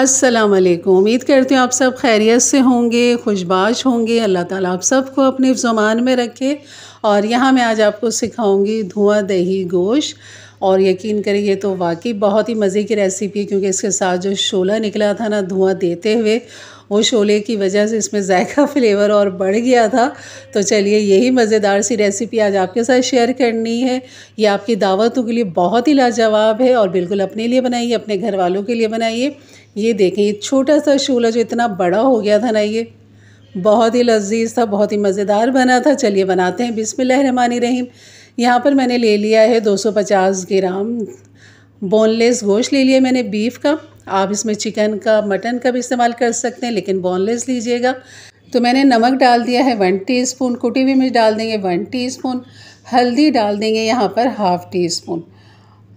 अस्सलाम वालेकुम उम्मीद करती हूँ आप सब खैरियत से होंगे खुशबाश होंगे अल्लाह ताला आप सबको अपने ज़ुबान में रखे और यहाँ मैं आज आपको सिखाऊंगी धुआं दही गोश्त और यकीन करें ये तो वाकई बहुत ही मज़े की रेसिपी है क्योंकि इसके साथ जो शोला निकला था ना धुआं देते हुए वो शोले की वजह से इसमें जायका फ्लेवर और बढ़ गया था तो चलिए यही मज़ेदार सी रेसिपी आज आपके साथ शेयर करनी है ये आपकी दावतों के लिए बहुत ही लाजवाब है और बिल्कुल अपने लिए बनाइए अपने घर वालों के लिए बनाइए ये देखें ये छोटा सा शोला जो इतना बड़ा हो गया था ना ये बहुत ही लजीज था बहुत ही मज़ेदार बना था चलिए बनाते हैं बिसमिल्ल रहीम यहाँ पर मैंने ले लिया है 250 ग्राम बोनलेस गोश्त ले लिया मैंने बीफ का आप इसमें चिकन का मटन का भी इस्तेमाल कर सकते हैं लेकिन बोनलेस लीजिएगा तो मैंने नमक डाल दिया है वन टीस्पून कुटी हुई मिर्च डाल देंगे वन टीस्पून हल्दी डाल देंगे यहाँ पर हाफ़ टी स्पून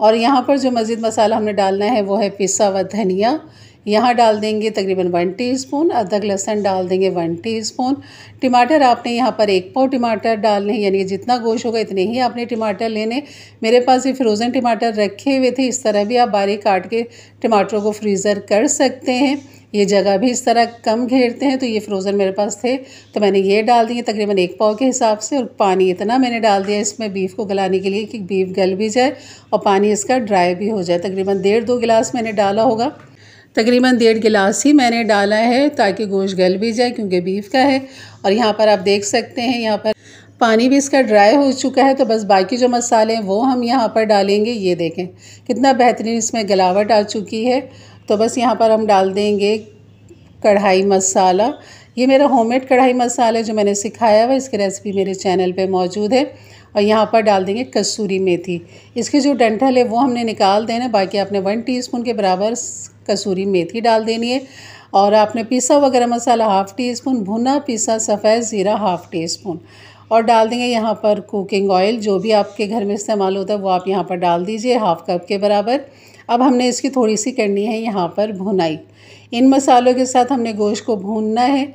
और यहाँ पर जो मज़ीद मसाला हमने डालना है वो है पिसा हुआ धनिया यहाँ डाल देंगे तकरीबन वन टीस्पून अदरक लहसन डाल देंगे वन टीस्पून टमाटर आपने यहाँ पर एक पाव टमाटर डालने यानी जितना गोश होगा इतने ही आपने टमाटर लेने मेरे पास ये फ्रोज़न टमाटर रखे हुए थे इस तरह भी आप बारीक काट के टमाटरों को फ्रीज़र कर सकते हैं ये जगह भी इस तरह कम घेरते हैं तो ये फ्रोज़न मेरे पास थे तो मैंने ये डाल दिए तकरीबन एक पाव के हिसाब से और पानी इतना मैंने डाल दिया इसमें बीफ को गलाने के लिए कि बीफ गल भी जाए और पानी इसका ड्राई भी हो जाए तकरीबन डेढ़ दो गिलास मैंने डाला होगा तकरीबन डेढ़ गिलास ही मैंने डाला है ताकि गोश्त गल भी जाए क्योंकि बीफ का है और यहाँ पर आप देख सकते हैं यहाँ पर पानी भी इसका ड्राई हो चुका है तो बस बाकी जो मसाले हैं वो हम यहाँ पर डालेंगे ये देखें कितना बेहतरीन इसमें गलावट आ चुकी है तो बस यहाँ पर हम डाल देंगे कढ़ाई मसाला ये मेरा होममेड कढ़ाई मसाला जो मैंने सिखाया हुआ इसकी रेसिपी मेरे चैनल पे मौजूद है और यहाँ पर डाल देंगे कसूरी मेथी इसके जो डंठल है वो हमने निकाल देना बाकी आपने वन टीस्पून के बराबर कसूरी मेथी डाल देनी है और आपने पिसा हुआ गर्म मसाला हाफ़ टी स्पून भुना पिसा सफ़ेद ज़ीरा हाफ़ टी स्पून और डाल देंगे यहाँ पर कुकिंग ऑयल जो भी आपके घर में इस्तेमाल होता है वो आप यहाँ पर डाल दीजिए हाफ़ कप के बराबर अब हमने इसकी थोड़ी सी करनी है यहाँ पर भुनाई इन मसालों के साथ हमने गोश्त को भूनना है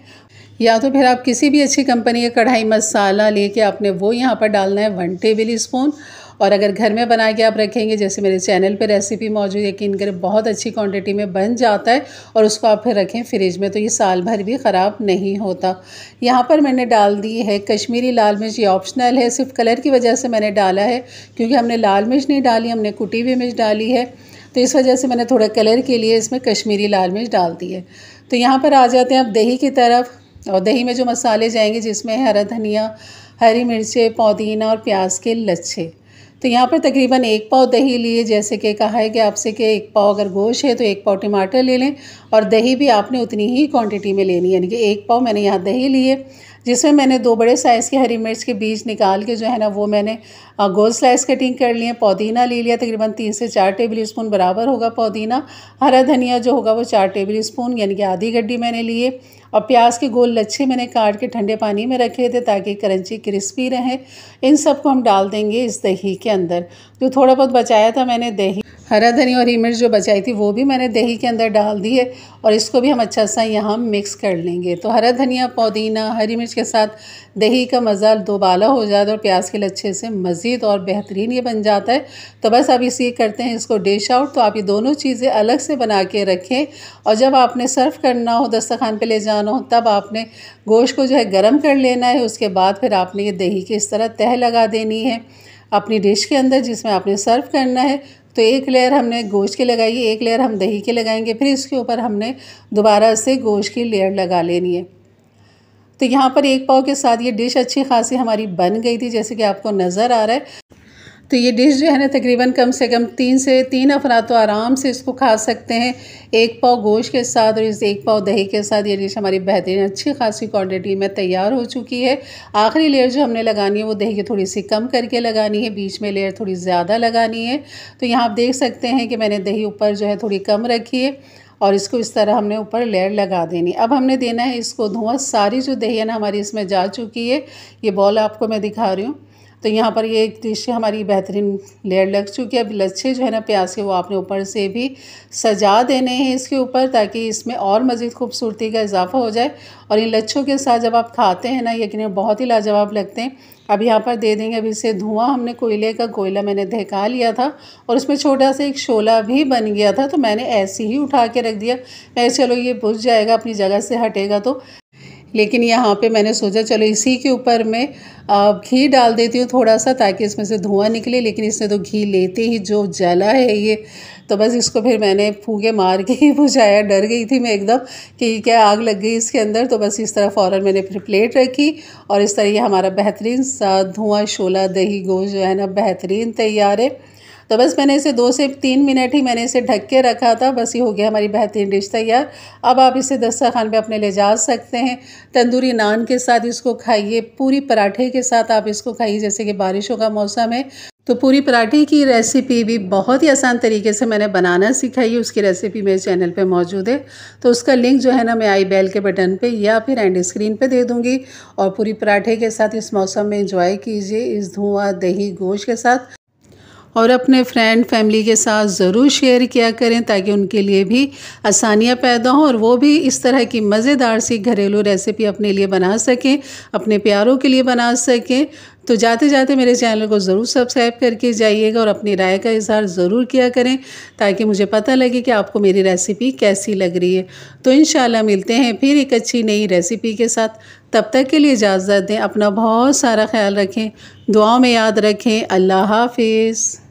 या तो फिर आप किसी भी अच्छी कंपनी का कढ़ाई मसाला लेके आपने वो यहाँ पर डालना है वन टेबल स्पून और अगर घर में बना के आप रखेंगे जैसे मेरे चैनल पे रेसिपी मौजूद है यकीन करें बहुत अच्छी क्वांटिटी में बन जाता है और उसको आप फिर रखें फ्रिज में तो ये साल भर भी ख़राब नहीं होता यहाँ पर मैंने डाल दी है कश्मीरी लाल मिर्च ये ऑप्शनल है सिर्फ कलर की वजह से मैंने डाला है क्योंकि हमने लाल मिर्च नहीं डाली हमने कुटी हुई मिर्च डाली है तो इस वजह से मैंने थोड़ा कलर के लिए इसमें कश्मीरी लाल मिर्च डाल दी है तो यहाँ पर आ जाते हैं आप दही की तरफ और दही में जो मसाले जाएंगे जिसमें हरा धनिया हरी मिर्चें पुदीना और प्याज के लच्छे तो यहाँ पर तकरीबन एक पाव दही लिए जैसे कि कहा है कि आपसे कि एक पाव अगर गोश है तो एक पाव टमाटर ले लें और दही भी आपने उतनी ही क्वांटिटी में लेनी है यानी कि एक पाव मैंने यहाँ दही लिए जिसमें मैंने दो बड़े साइज़ के हरी मिर्च के बीज निकाल के जो है ना वो मैंने गोल स्लाइस कटिंग कर लिए पुदीना ले लिया तकरीबन तीन से चार टेबल स्पून बराबर होगा पुदीना हरा धनिया जो होगा वो चार टेबल स्पून यानी कि आधी गड्डी मैंने लिए और प्याज के गोल लच्छे मैंने काट के ठंडे पानी में रखे थे ताकि करंची क्रिस्पी रहे इन सबको हम डाल देंगे इस दही के अंदर जो थोड़ा बहुत बचाया था मैंने दही हरा धनिया और मिर्च जो बचाई थी वो भी मैंने दही के अंदर डाल दी है और इसको भी हम अच्छा सा यहाँ मिक्स कर लेंगे तो हरा धनिया पुदीना हरी मिर्च के साथ दही का मज़ा दोबाला हो जाता है और प्याज के लच्छे से मज़ीद और बेहतरीन ये बन जाता है तो बस अब इसी करते हैं इसको डिश आउट तो आप ये दोनों चीज़ें अलग से बना के रखें और जब आपने सर्व करना हो दस्तखान पर ले जाना हो तब आपने गोश्त को जो है गर्म कर लेना है उसके बाद फिर आपने ये दही की इस तरह तह लगा देनी है अपनी डिश के अंदर जिसमें आपने सर्व करना है तो एक लेयर हमने गोश्त की लगाई एक लेयर हम दही के लगाएंगे फिर इसके ऊपर हमने दोबारा से गोश्त की लेयर लगा लेनी है तो यहाँ पर एक पाव के साथ ये डिश अच्छी खासी हमारी बन गई थी जैसे कि आपको नज़र आ रहा है तो ये डिश जो है ना तकरीबन कम से कम तीन से तीन अफरा तो आराम से इसको खा सकते हैं एक पाव गोश्त के साथ और इस एक पाव दही के साथ ये डिश हमारी बेहतरीन अच्छी खासी क्वांटिटी में तैयार हो चुकी है आखिरी लेयर जो हमने लगानी है वो दही की थोड़ी सी कम करके लगानी है बीच में लेयर थोड़ी ज़्यादा लगानी है तो यहाँ आप देख सकते हैं कि मैंने दही ऊपर जो है थोड़ी कम रखी है और इसको इस तरह हमने ऊपर लेयर लगा देनी अब हमने देना है इसको धुआं सारी जो दही है ना हमारी इसमें जा चुकी है ये बॉल आपको मैं दिखा रही हूँ तो यहाँ पर ये एक डिश हमारी बेहतरीन लेयर लग चुकी है अब लच्छे जो है ना प्याज के वो आपने ऊपर से भी सजा देने हैं इसके ऊपर ताकि इसमें और मज़ीद खूबसूरती का इजाफा हो जाए और इन लच्छों के साथ जब आप खाते हैं ना यकीन बहुत ही लाजवाब लगते हैं अब यहाँ पर दे देंगे अभी इसे धुआं हमने कोयले का कोयला मैंने दहका लिया था और उसमें छोटा सा एक शोला भी बन गया था तो मैंने ऐसे ही उठा के रख दिया मैं चलो ये बुझ जाएगा अपनी जगह से हटेगा तो लेकिन यहाँ पे मैंने सोचा चलो इसी के ऊपर मैं घी डाल देती हूँ थोड़ा सा ताकि इसमें से धुआं निकले लेकिन इसने तो घी लेते ही जो जला है ये तो बस इसको फिर मैंने फूके मार के ही बुझाया डर गई थी मैं एकदम कि क्या आग लग गई इसके अंदर तो बस इस तरह फ़ौर मैंने फिर प्लेट रखी और इस तरह ये हमारा बेहतरीन सा धुआँ शोला दही गोश जो है ना बेहतरीन तैयार है तो बस मैंने इसे दो से तीन मिनट ही मैंने इसे ढक के रखा था बस ये हो गया हमारी बेहतरीन डिश तैयार अब आप इसे दस्तरखान पे अपने ले जा सकते हैं तंदूरी नान के साथ इसको खाइए पूरी पराठे के साथ आप इसको खाइए जैसे कि बारिशों का मौसम है तो पूरी पराठे की रेसिपी भी बहुत ही आसान तरीके से मैंने बनाना सिखाई है उसकी रेसिपी मेरे चैनल पे मौजूद है तो उसका लिंक जो है ना मैं आई बेल के बटन पे या फिर एंड स्क्रीन पे दे दूंगी और पूरी पराठे के साथ इस मौसम में इंजॉय कीजिए इस धुआं दही गोश के साथ और अपने फ्रेंड फैमिली के साथ ज़रूर शेयर किया करें ताकि उनके लिए भी आसानियाँ पैदा हों और वो भी इस तरह की मज़ेदार सी घरेलू रेसिपी अपने लिए बना सकें अपने प्यारों के लिए बना सकें तो जाते जाते मेरे चैनल को ज़रूर सब्सक्राइब करके जाइएगा और अपनी राय का इजहार ज़रूर किया करें ताकि मुझे पता लगे कि आपको मेरी रेसिपी कैसी लग रही है तो इन मिलते हैं फिर एक अच्छी नई रेसिपी के साथ तब तक के लिए इजाज़त दें अपना बहुत सारा ख्याल रखें दुआ में याद रखें अल्लाह हाफिज़